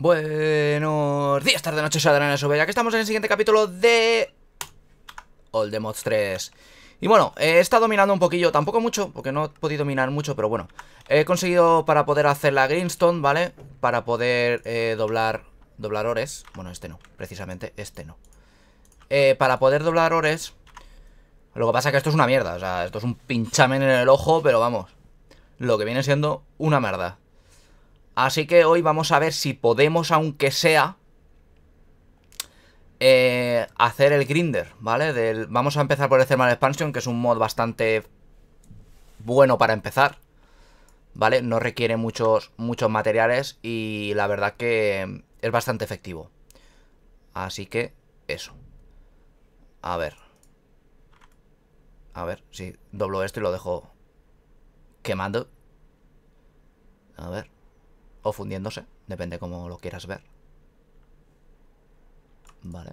Buenos días, tarde, noche, Sadrana ya aquí estamos en el siguiente capítulo de. All the Mods 3. Y bueno, he estado minando un poquillo, tampoco mucho, porque no he podido minar mucho, pero bueno. He conseguido para poder hacer la Greenstone, ¿vale? Para poder eh, doblar. Doblar ores. Bueno, este no, precisamente este no. Eh, para poder doblar ores. Lo que pasa es que esto es una mierda, o sea, esto es un pinchamen en el ojo, pero vamos. Lo que viene siendo una mierda. Así que hoy vamos a ver si podemos, aunque sea, eh, hacer el grinder, ¿vale? vamos a empezar por el Thermal Expansion, que es un mod bastante bueno para empezar, ¿vale? No requiere muchos, muchos materiales y la verdad que es bastante efectivo. Así que eso. A ver. A ver, sí, doblo esto y lo dejo quemando. A ver. O fundiéndose, depende cómo lo quieras ver. Vale.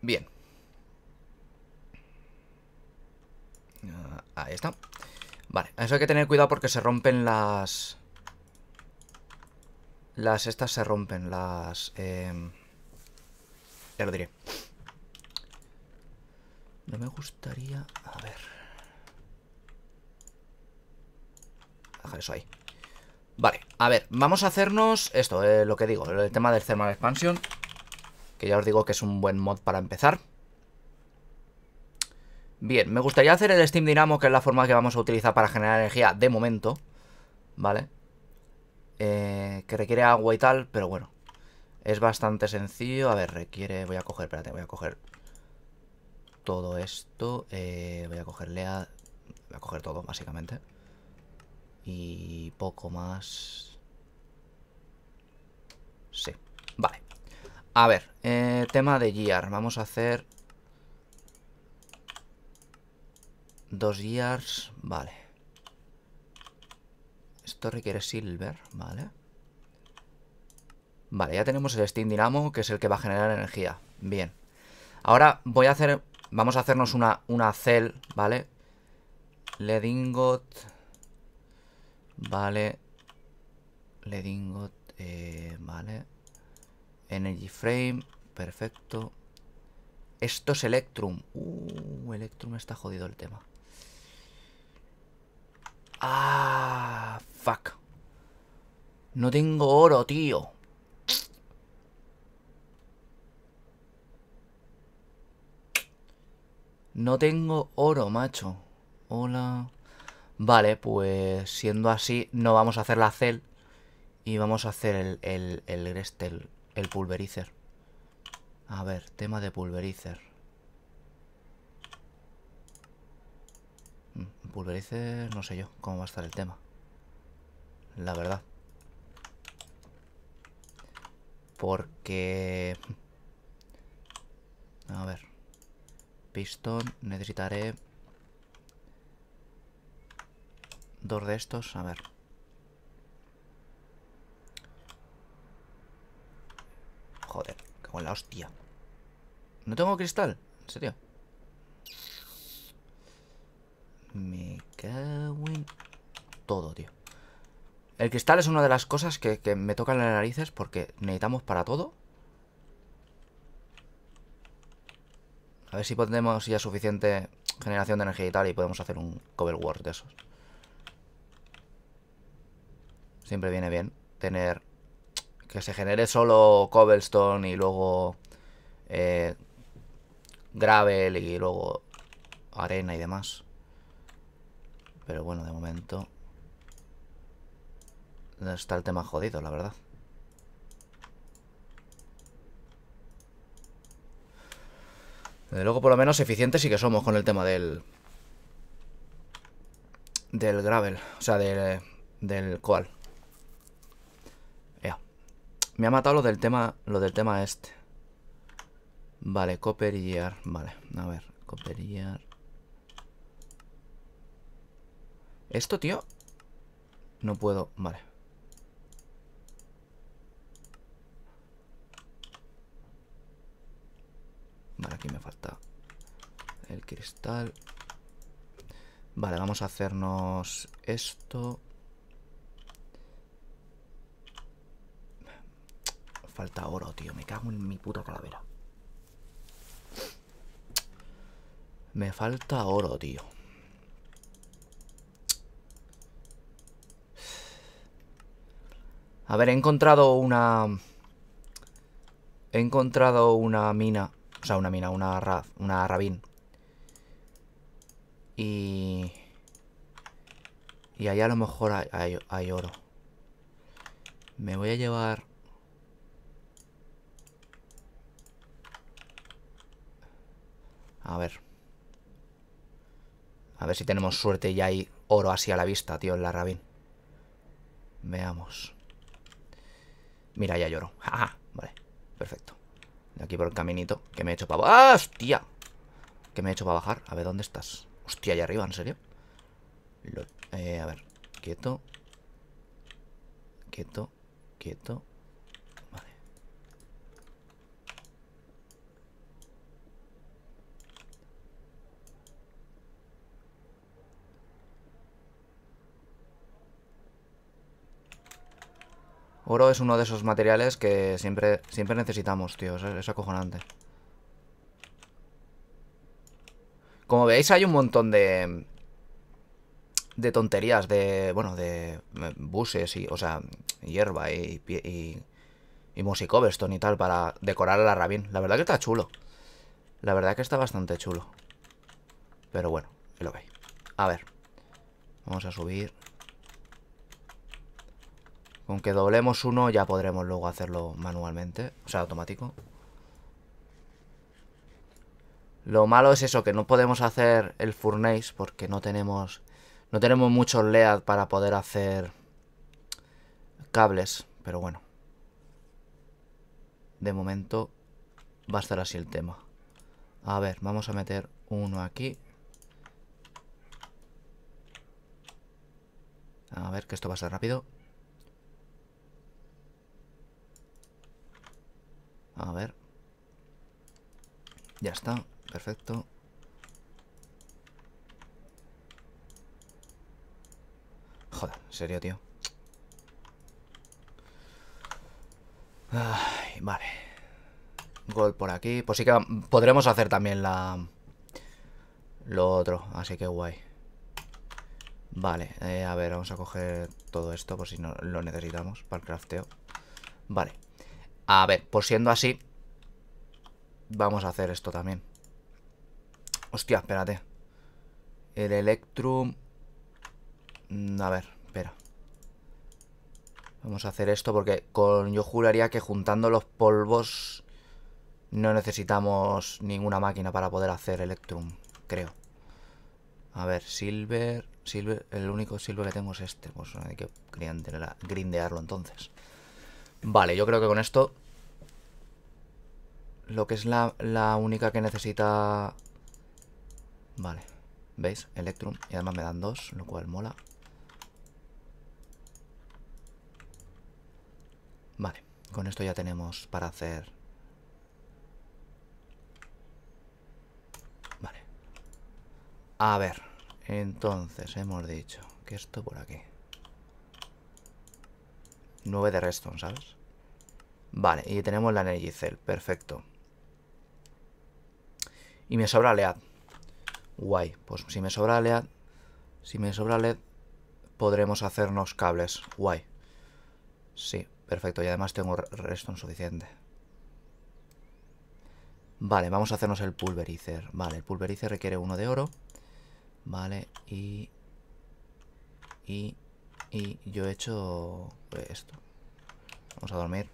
Bien. Ah, ahí está. Vale, eso hay que tener cuidado porque se rompen las... Las estas se rompen, las... Eh... Ya lo diré. No me gustaría... A ver... dejar eso ahí. Vale, a ver, vamos a hacernos esto, eh, lo que digo, el tema del Thermal Expansion. Que ya os digo que es un buen mod para empezar. Bien, me gustaría hacer el Steam Dynamo, que es la forma que vamos a utilizar para generar energía de momento. ¿Vale? Eh, que requiere agua y tal, pero bueno. Es bastante sencillo. A ver, requiere... Voy a coger, espérate, voy a coger todo esto. Eh, voy a cogerle a... Voy a coger todo, básicamente y poco más. Sí, vale. A ver, eh, tema de gear. Vamos a hacer dos gears, vale. Esto requiere silver, vale. Vale, ya tenemos el Steam Dynamo, que es el que va a generar energía. Bien. Ahora voy a hacer... Vamos a hacernos una, una cel, ¿vale? Ledingot... Vale. Le digo... Eh, vale. Energy frame. Perfecto. Esto es Electrum. Uh, Electrum está jodido el tema. Ah, fuck. No tengo oro, tío. No tengo oro, macho. Hola. Vale, pues siendo así, no vamos a hacer la cel y vamos a hacer el, el, el, este, el pulverizer. A ver, tema de pulverizer. Mm, pulverizer, no sé yo cómo va a estar el tema. La verdad. Porque... Mm, a ver. Pistón, necesitaré dos de estos, a ver. Joder, cago en la hostia. ¿No tengo cristal? ¿En serio? Me cago en todo, tío. El cristal es una de las cosas que, me tocan las narices porque necesitamos para todo. A ver si podemos ya suficiente generación de energía y tal y podemos hacer un cover world de esos. Siempre viene bien tener que se genere solo cobblestone y luego eh, gravel y luego arena y demás. Pero bueno, de momento está el tema jodido, la verdad. Desde luego, por lo menos, eficientes sí que somos con el tema del... Del gravel, o sea, del, del coal. Me ha matado lo del tema, lo del tema este. Vale, Copper Vale, a ver, Copper Esto, tío. No puedo, vale. Vale, aquí me falta el cristal. Vale, vamos a hacernos esto. Falta oro, tío. Me cago en mi puta calavera. Me falta oro, tío. A ver, he encontrado una... He encontrado una mina. O sea, una mina, una, una rabín. Y... Y allá a lo mejor hay oro. Me voy a llevar A ver. A ver si tenemos suerte y hay oro así a la vista, tío, en la rabín. Veamos. Mira, ya lloro. ja! vale, perfecto. De aquí por el caminito que me he hecho para... ¡Ah, hostia! Que me he hecho para bajar. A ver, ¿dónde estás? Hostia, allá arriba, ¿en serio? Eh, a ver, quieto. Quieto, quieto. Oro es uno de esos materiales que siempre, siempre necesitamos, tío. Es, acojonante. Como veis, hay un montón de... De tonterías, de... Bueno, de eh, buses y... O sea, hierba y... Y, y y tal para decorar a la rabín. La verdad que está chulo. La verdad que está bastante chulo. Pero bueno, lo hay. A ver. Vamos a subir. Con que doblemos uno ya podremos luego hacerlo manualmente. O sea, automático. Lo malo es eso, que no podemos hacer el furnace porque no tenemos... No tenemos muchos lead para poder hacer cables, pero bueno. De momento va a estar así el tema. A ver, vamos a meter uno aquí. A ver, que esto va a ser rápido. está, perfecto. Joder, en serio, tío. vale. Gol por aquí. Pues sí que podremos hacer también la... Lo otro, así que guay. Vale, eh, a ver, vamos a coger todo esto por si no lo necesitamos para el crafteo. Vale. A ver, pues siendo así, Vamos a hacer esto también. Hostia, espérate. El Electrum... Mm, a ver, espera. Vamos a hacer esto porque con yo juraría que juntando los polvos no necesitamos ninguna máquina para poder hacer Electrum, creo. A ver, Silver... Silver, el único silver que tengo es este. Pues hay que grindearlo entonces. Vale, yo creo que con esto lo que es la, única que necesita... Vale. ¿Veis? Electrum. Y además me dan dos, lo cual mola. Vale. Con esto ya tenemos para hacer... Vale. A ver. Entonces, hemos dicho que esto por aquí. 9 de redstone, ¿sabes? Vale, y tenemos la energy Perfecto. Y me sobra lead. Guay. Pues si me sobra lead... Si me sobra LED, podremos hacernos cables. Guay. Sí, perfecto. Y además tengo resto suficiente. Vale, vamos a hacernos el pulverizer. Vale, el pulverizer requiere uno de oro. Vale, y... Y... Y yo he hecho eh, esto. Vamos a dormir.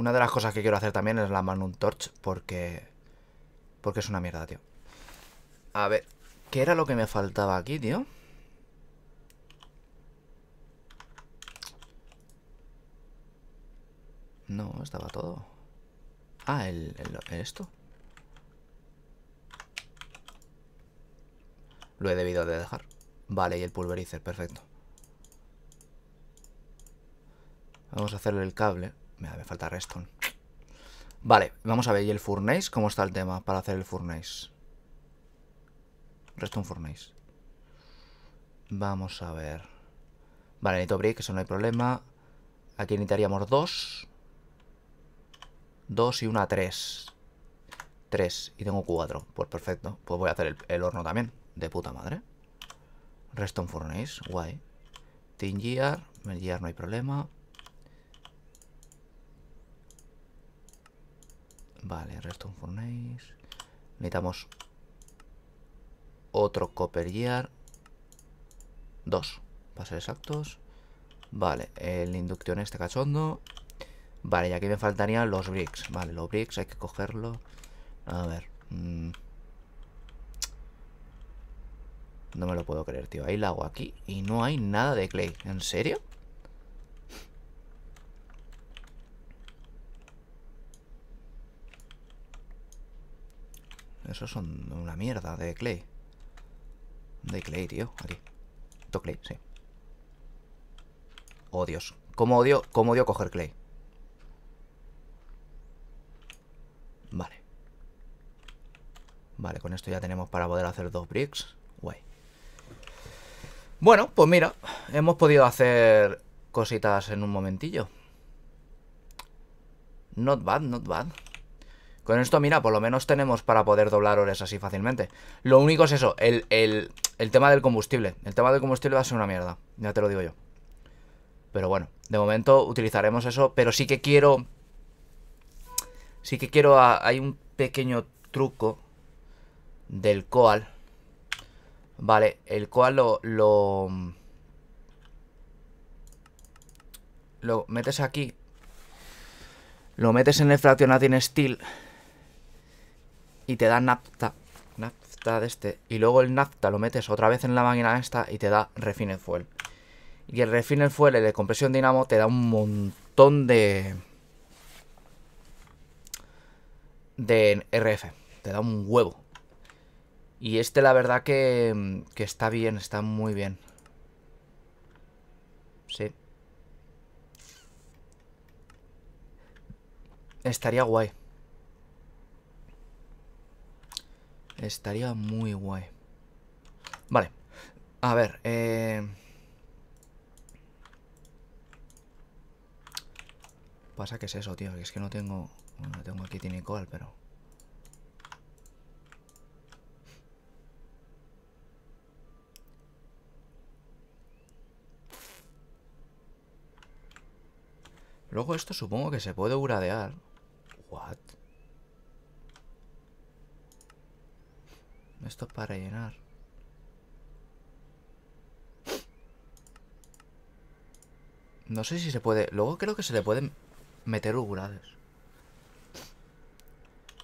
Una de las cosas que quiero hacer también es la un Torch porque... Porque es una mierda, tío. A ver, ¿qué era lo que me faltaba aquí, tío? No, estaba todo. Ah, el, esto. Lo he debido de dejar. Vale, y el pulverizer, perfecto. Vamos a hacerle el cable me falta redstone. Vale, vamos a ver. ¿Y el furnace? ¿Cómo está el tema para hacer el furnace? Redstone furnace. Vamos a ver. Vale, necesito brick, eso no hay problema. Aquí necesitaríamos dos. Dos y una tres. Tres. Y tengo cuatro. Pues perfecto. Pues voy a hacer el, horno también. De puta madre. Redstone furnace. Guay. Team gear no hay problema. Vale, un furnace. Necesitamos otro copper gear. Dos, para ser exactos. Vale, el inducción este cachondo. Vale, y aquí me faltarían los bricks. Vale, los bricks hay que cogerlos. A ver. Mm. No me lo puedo creer, tío. Hay hago aquí y no hay nada de clay. ¿En serio? Esos son una mierda de clay. De clay, tío. Aquí. ¿Esto clay? Sí. Odios ¿Cómo odio, cómo odio coger clay? Vale. Vale, con esto ya tenemos para poder hacer dos bricks. Guay. Bueno, pues mira, hemos podido hacer cositas en un momentillo. Not bad, not bad. Con esto, mira, por lo menos tenemos para poder doblar ores así fácilmente. Lo único es eso, el, tema del combustible. El tema del combustible va a ser una mierda, ya te lo digo yo. Pero bueno, de momento utilizaremos eso, pero sí que quiero... Sí que quiero... Ah, hay un pequeño truco del coal Vale, el coal lo, lo... Lo metes aquí. Lo metes en el fraccionating Steel y te da nafta. Nafta de este. Y luego el nafta lo metes otra vez en la máquina esta y te da refined fuel. Y el refined fuel, el de compresión dinamo, te da un montón de... De RF. Te da un huevo. Y este la verdad que está bien, está muy bien. Sí. Estaría guay. Estaría muy guay. Vale. A ver, eh... Pasa que es eso, tío. Que es que no tengo... no tengo aquí tiene call pero... Luego esto supongo que se puede uradear. What? Esto es para llenar. No sé si se puede... Luego creo que se le pueden meter ugurales.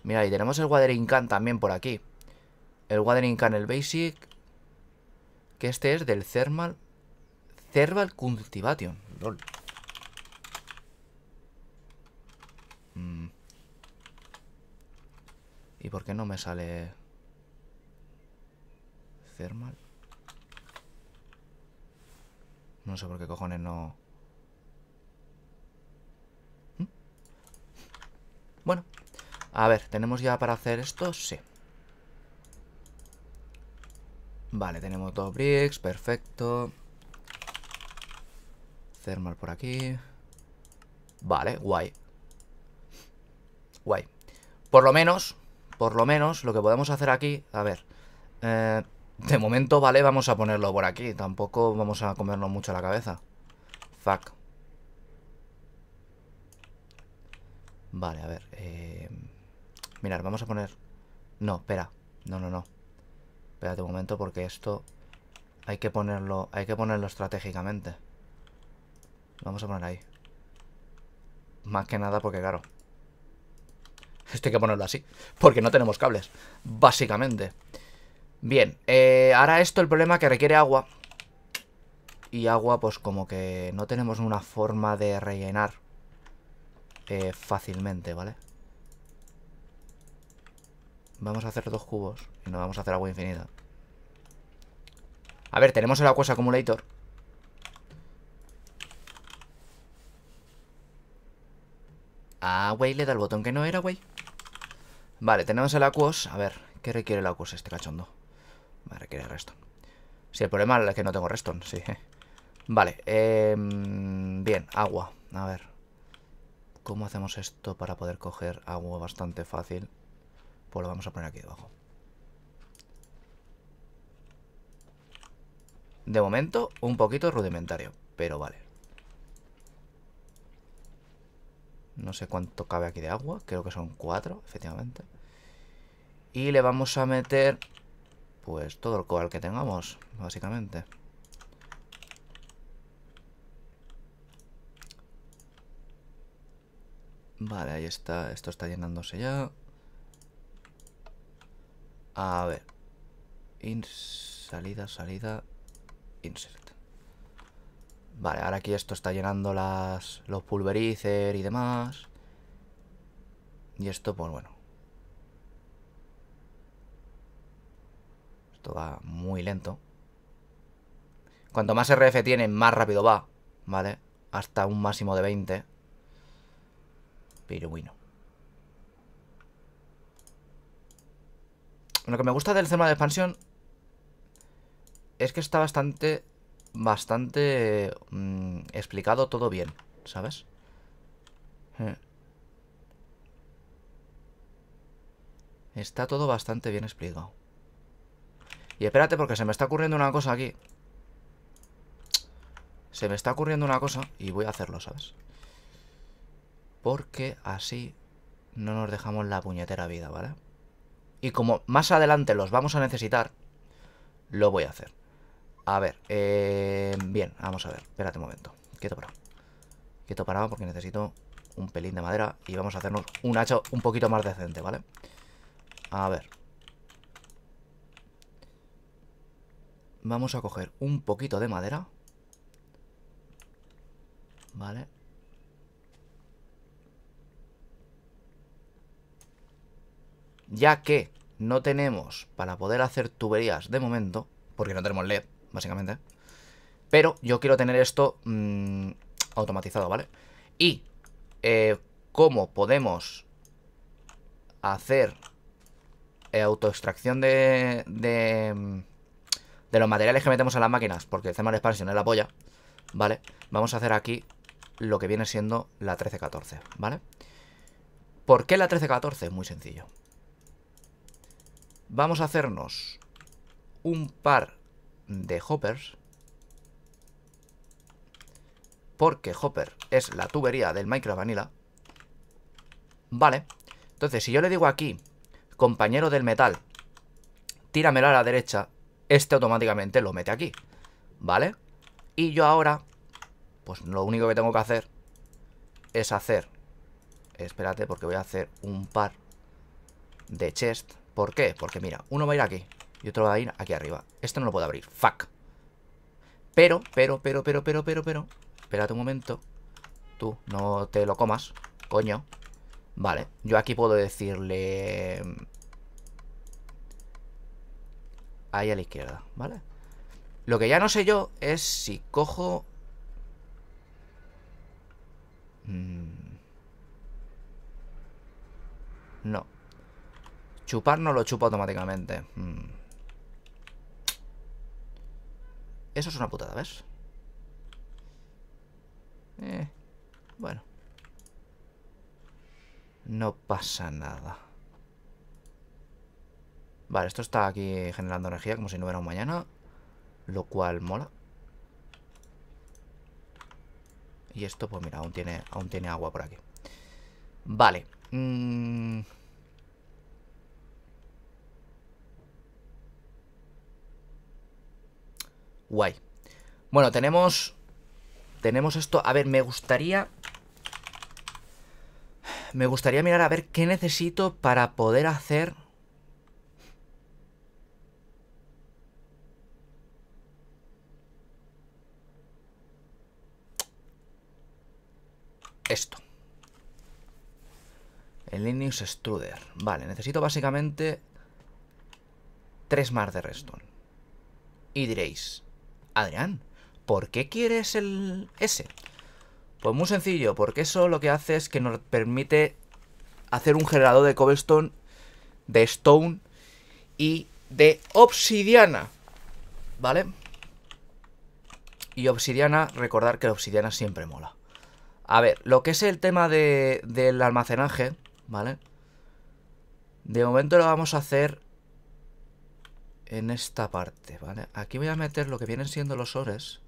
Mira, y tenemos el Wadering Can también por aquí. El Wadering Can, el Basic. Que este es del Thermal... Thermal Cultivation. LOL. Mm. ¿Y por qué no me sale...? No sé por qué cojones no... ¿Mm? Bueno. A ver, ¿tenemos ya para hacer esto? Sí. Vale, tenemos dos bricks, perfecto. Thermal por aquí. Vale, guay. Guay. Por lo menos, por lo menos, lo que podemos hacer aquí... A ver... Eh, de momento, vale, vamos a ponerlo por aquí. Tampoco vamos a comernos mucho la cabeza. Fuck. Vale, a ver. Eh... Mirad, vamos a poner... No, espera. No, no, no. Espérate un momento porque esto... Hay que ponerlo... Hay que ponerlo estratégicamente. vamos a poner ahí. Más que nada porque, claro... Esto hay que ponerlo así. Porque no tenemos cables. Básicamente. Bien, eh, ahora esto el problema que requiere agua. Y agua, pues como que no tenemos una forma de rellenar eh, fácilmente, ¿vale? Vamos a hacer dos cubos y no vamos a hacer agua infinita. A ver, tenemos el Aquas Accumulator. Ah, güey, le da el botón que no era, güey. Vale, tenemos el Aquos. A ver, ¿qué requiere el Aquos este cachondo? Me requiere redstone. Si sí, el problema es que no tengo redstone, sí. Vale, em, bien, agua. A ver. ¿Cómo hacemos esto para poder coger agua bastante fácil? Pues lo vamos a poner aquí debajo. De momento, un poquito rudimentario, pero vale. No sé cuánto cabe aquí de agua, creo que son cuatro, efectivamente. Y le vamos a meter pues todo el cobal que tengamos, básicamente. Vale, ahí está. Esto está llenándose ya. A ver. salida, salida, insert. Vale, ahora aquí esto está llenando las, los pulverizer y demás. Y esto, pues bueno, va muy lento. Cuanto más RF tiene, más rápido va, ¿vale? Hasta un máximo de 20. Pero bueno Lo que me gusta del tema de expansión es que está bastante, bastante mm, explicado todo bien, ¿sabes? Hmm. Está todo bastante bien explicado. Y espérate porque se me está ocurriendo una cosa aquí. Se me está ocurriendo una cosa y voy a hacerlo, ¿sabes? Porque así no nos dejamos la puñetera vida, ¿vale? Y como más adelante los vamos a necesitar, lo voy a hacer. A ver, eh, bien, vamos a ver. Espérate un momento. Quieto parado. Quieto parado porque necesito un pelín de madera y vamos a hacernos un hacha un poquito más decente, ¿vale? A ver, Vamos a coger un poquito de madera. Vale. Ya que no tenemos para poder hacer tuberías de momento, porque no tenemos LED, básicamente. Pero yo quiero tener esto mm, automatizado, ¿vale? Y eh, cómo podemos hacer eh, autoextracción de, de mm, de los materiales que metemos en las máquinas, porque el de Expansion es la polla, ¿vale? Vamos a hacer aquí lo que viene siendo la 1314, ¿vale? ¿Por qué la 1314? Muy sencillo. Vamos a hacernos un par de hoppers. Porque hopper es la tubería del micro Vanilla. Vale. Entonces, si yo le digo aquí, compañero del metal, tíramelo a la derecha este automáticamente lo mete aquí, ¿vale? Y yo ahora, pues lo único que tengo que hacer es hacer, espérate porque voy a hacer un par de chest. ¿Por qué? Porque mira, uno va a ir aquí y otro va a ir aquí arriba. Esto no lo puedo abrir, fuck. Pero, pero, pero, pero, pero, pero, pero, espérate un momento. Tú, no te lo comas, coño. Vale, yo aquí puedo decirle ahí a la izquierda, ¿vale? Lo que ya no sé yo es si cojo... Mm, no. Chupar no lo chupa automáticamente. Mm. Eso es una putada, ¿ves? Eh, bueno. No pasa nada. Vale, esto está aquí generando energía como si no hubiera un mañana. Lo cual mola. Y esto, pues mira, aún tiene, aún tiene agua por aquí. Vale. Mm. Guay. Bueno, tenemos... Tenemos esto. A ver, me gustaría... Me gustaría mirar a ver qué necesito para poder hacer... El Linux Struder. Vale, necesito básicamente tres más de redstone. Y diréis, Adrián, ¿por qué quieres el S? Pues muy sencillo, porque eso lo que hace es que nos permite hacer un generador de cobblestone, de stone y de obsidiana. ¿Vale? Y obsidiana, recordar que la obsidiana siempre mola. A ver, lo que es el tema del almacenaje ¿vale? De momento lo vamos a hacer en esta parte, ¿vale? Aquí voy a meter lo que vienen siendo los ores.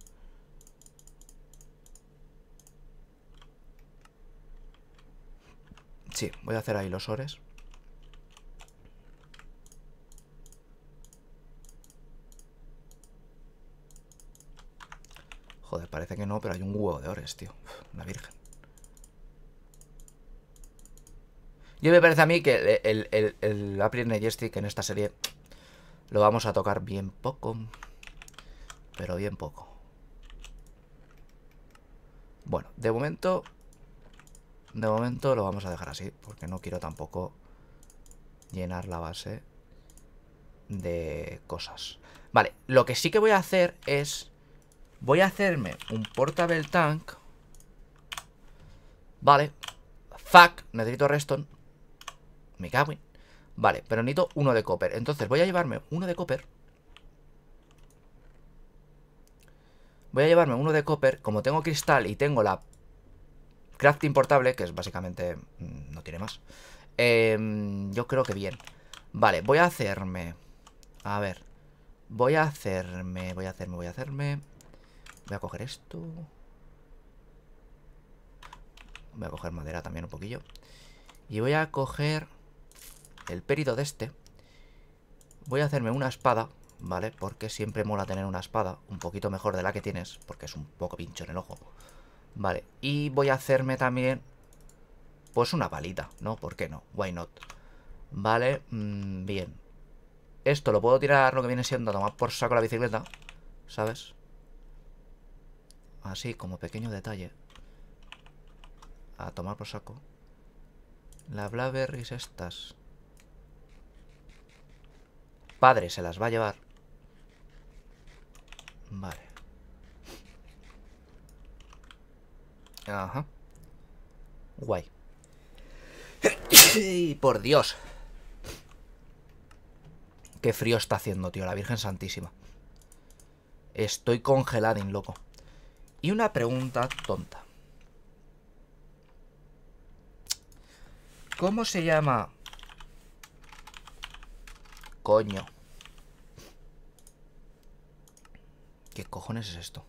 Sí, voy a hacer ahí los ores. Joder, parece que no, pero hay un huevo de ores, tío. Una virgen. Yo me parece a mí que el, el, el, April en esta serie lo vamos a tocar bien poco. Pero bien poco. Bueno, de momento... De momento lo vamos a dejar así, porque no quiero tampoco llenar la base de cosas. Vale, lo que sí que voy a hacer es... Voy a hacerme un portable tank. Vale. Zack, necesito reston. Me cago en... Vale, pero necesito uno de copper. Entonces voy a llevarme uno de copper. Voy a llevarme uno de copper. Como tengo cristal y tengo la crafting portable, que es básicamente... Mm, no tiene más. Em, yo creo que bien. Vale, voy a hacerme... A ver. Voy a hacerme... Voy a hacerme, voy a hacerme... Voy a coger esto. Voy a coger madera también un poquillo. Y voy a coger el perido de este. Voy a hacerme una espada, ¿vale? Porque siempre mola tener una espada, un poquito mejor de la que tienes, porque es un poco pincho en el ojo. Vale, y voy a hacerme también, pues una palita, ¿no? ¿Por qué no? Why not? Vale, mm, bien. Esto lo puedo tirar lo que viene siendo a tomar por saco la bicicleta, ¿sabes? Así, como pequeño detalle. A tomar por saco. Las blaberries estas padre se las va a llevar. Vale. Ajá. Guay. Por Dios. Qué frío está haciendo, tío. La Virgen Santísima. Estoy congelado, loco. Y una pregunta tonta. ¿Cómo se llama Coño. ¿Qué cojones es esto?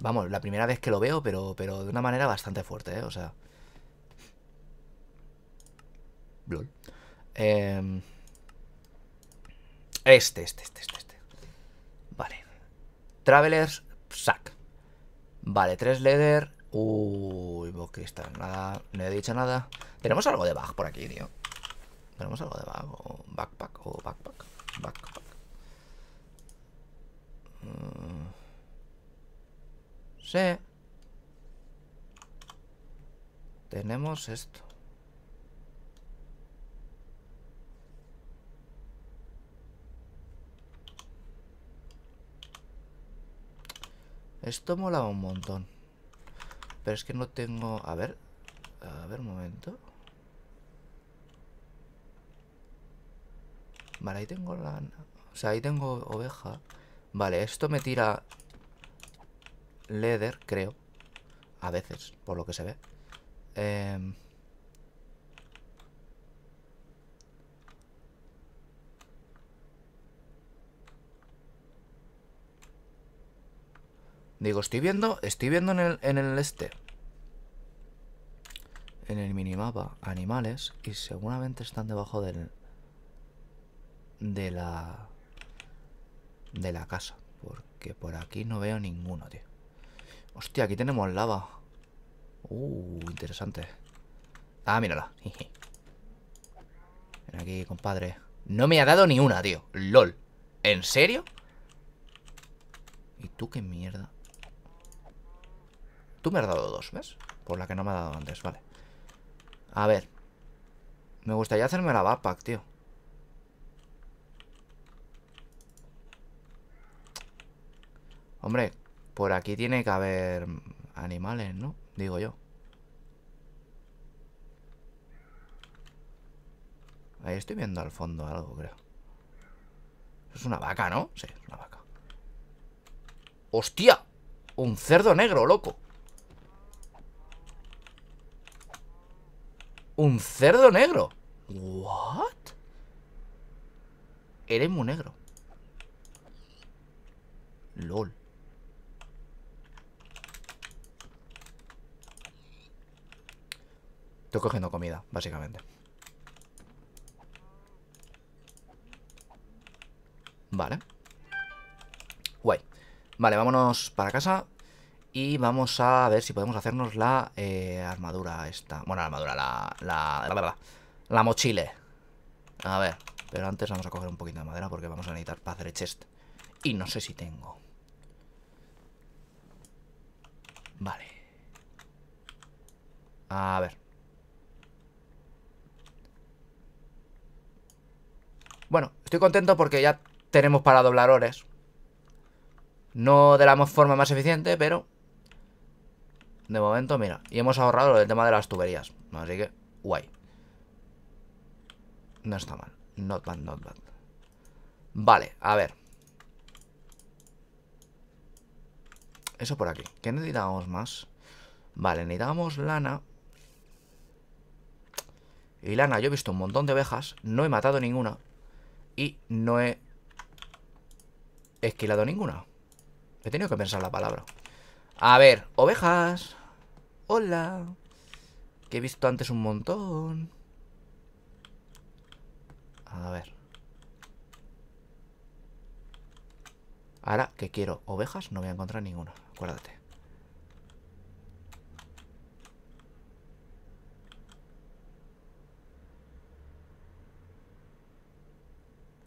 Vamos, la primera vez que lo veo, pero, pero de una manera bastante fuerte, ¿eh? O sea este, este, este, este, este. Vale. Travelers sac Vale, tres leather. Uy, está nada. No he dicho nada. Tenemos algo de bag por aquí, tío. Tenemos algo de bag. backpack, o backpack. Backpack. Sí. Tenemos esto. Esto mola un montón. Pero es que no tengo... A ver. A ver, un momento. Vale, ahí tengo la... O sea, ahí tengo oveja. Vale, esto me tira... Leather, creo. A veces, por lo que se ve. Eh... Digo, estoy viendo, estoy viendo en el, en el este. En el minimapa, animales. Y seguramente están debajo del... De la... De la casa. Porque por aquí no veo ninguno, tío. Hostia, aquí tenemos lava. Uh, interesante. Ah, mírala. Ven aquí, compadre. No me ha dado ni una, tío. LOL. ¿En serio? ¿Y tú qué mierda? Tú me has dado dos, ¿ves? Por la que no me ha dado antes, vale A ver Me gustaría hacerme la backpack, tío Hombre, por aquí tiene que haber animales, ¿no? Digo yo Ahí estoy viendo al fondo algo, creo Es una vaca, ¿no? Sí, es una vaca ¡Hostia! Un cerdo negro, loco Un cerdo negro. ¿What? Eres muy negro. LOL. Estoy cogiendo comida, básicamente. Vale. Guay. Vale, vámonos para casa. Y vamos a ver si podemos hacernos la eh, armadura esta. Bueno, la armadura, la la, la, la, mochile. A ver, pero antes vamos a coger un poquito de madera porque vamos a necesitar para hacer el chest. Y no sé si tengo. Vale. A ver. Bueno, estoy contento porque ya tenemos para doblar ores. No de la forma más eficiente, pero de momento, mira. Y hemos ahorrado lo del tema de las tuberías. Así que, guay. No está mal. Not bad, not bad. Vale, a ver. Eso por aquí. ¿Qué necesitábamos más? Vale, necesitábamos lana. Y lana, yo he visto un montón de ovejas. No he matado ninguna. Y no he esquilado ninguna. He tenido que pensar la palabra. A ver, ovejas. Hola. Que he visto antes un montón. A ver. Ahora que quiero ovejas, no voy a encontrar ninguna. Acuérdate.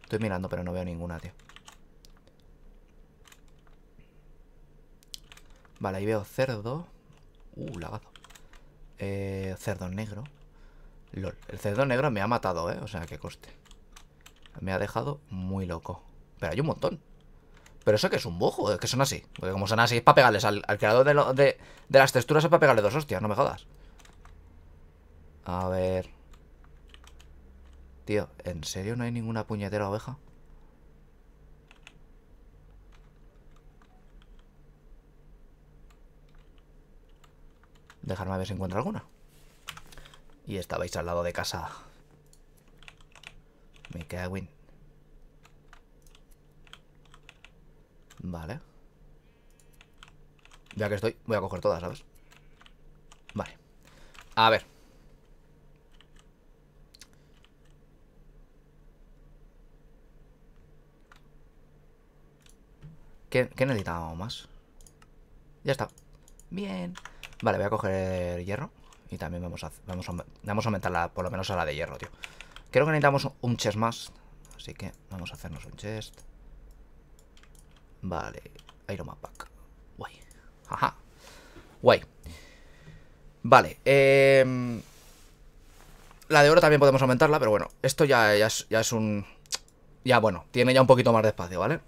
Estoy mirando, pero no veo ninguna, tío. Vale, ahí veo cerdo. Uh, lagado. Eh, cerdo negro. Lol. El cerdo negro me ha matado, ¿eh? O sea, que coste. Me ha dejado muy loco. Pero hay un montón. Pero eso que es un bojo, es que son así. Porque como son así, es para pegarles al, creador de, de, las texturas, es para pegarle dos hostias, no me jodas. A ver. Tío, ¿en serio no hay ninguna puñetera oveja? Dejarme a ver si encuentro alguna. Y estabais al lado de casa. Me queda win. Vale. Ya que estoy, voy a coger todas, ¿sabes? Vale. A ver. ¿Qué, qué necesitábamos más? Ya está. Bien. Vale, voy a coger hierro. Y también vamos a, vamos a, aumentarla por lo menos a la de hierro, tío. Creo que necesitamos un chest más. Así que vamos a hacernos un chest. Vale. Iron map Pack. Guay. Ajá. Guay. Vale. Eh... La de oro también podemos aumentarla, pero bueno. Esto ya, es, ya es un... Ya, bueno. Tiene ya un poquito más de espacio, ¿vale?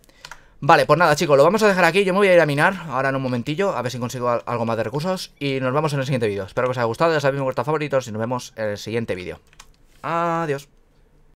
Vale, pues nada chicos, lo vamos a dejar aquí Yo me voy a ir a minar ahora en un momentillo A ver si consigo algo más de recursos Y nos vemos en el siguiente vídeo Espero que os haya gustado, ya sabéis me gusta favoritos Y nos vemos en el siguiente vídeo Adiós